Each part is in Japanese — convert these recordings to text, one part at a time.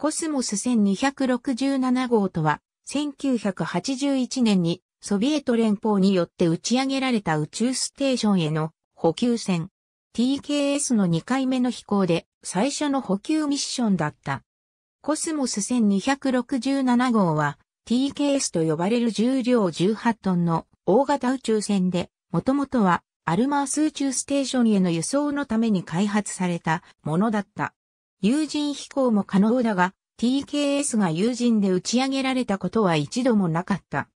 コスモス1267号とは、1981年にソビエト連邦によって打ち上げられた宇宙ステーションへの補給船。TKS の2回目の飛行で最初の補給ミッションだった。コスモス1267号は TKS と呼ばれる重量18トンの大型宇宙船で、もともとはアルマース宇宙ステーションへの輸送のために開発されたものだった。有人飛行も可能だが、TKS が有人で打ち上げられたことは一度もなかった。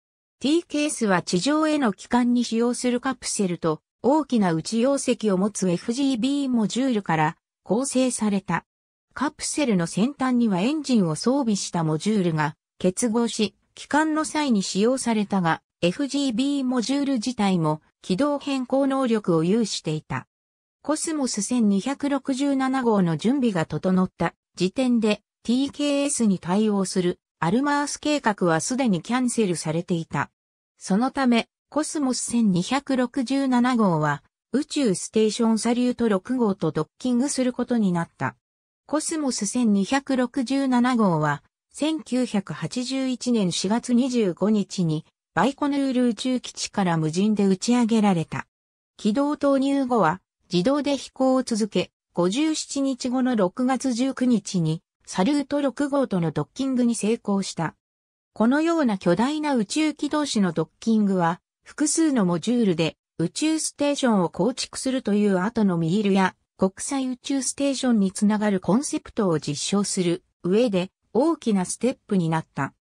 TKS は地上への帰還に使用するカプセルと大きな内容積を持つ FGB モジュールから構成された。カプセルの先端にはエンジンを装備したモジュールが結合し、帰還の際に使用されたが、FGB モジュール自体も軌道変更能力を有していた。コスモス1267号の準備が整った時点で TKS に対応するアルマース計画はすでにキャンセルされていた。そのため、コスモス1267号は宇宙ステーションサリュート6号とドッキングすることになった。コスモス1267号は1981年4月25日にバイコヌール宇宙基地から無人で打ち上げられた。軌道投入後は自動で飛行を続け、57日後の6月19日に、サルート6号とのドッキングに成功した。このような巨大な宇宙機同士のドッキングは、複数のモジュールで宇宙ステーションを構築するという後のミールや国際宇宙ステーションにつながるコンセプトを実証する上で大きなステップになった。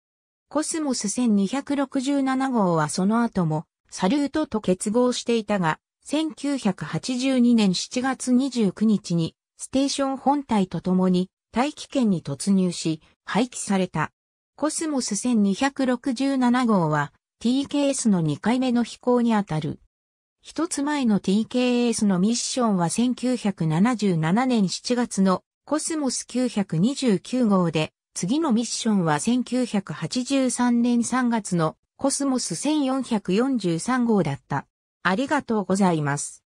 コスモス1267号はその後もサルートと結合していたが、1982年7月29日にステーション本体とともに大気圏に突入し廃棄された。コスモス1267号は TKS の2回目の飛行にあたる。一つ前の TKS のミッションは1977年7月のコスモス929号で、次のミッションは1983年3月のコスモス1443号だった。ありがとうございます。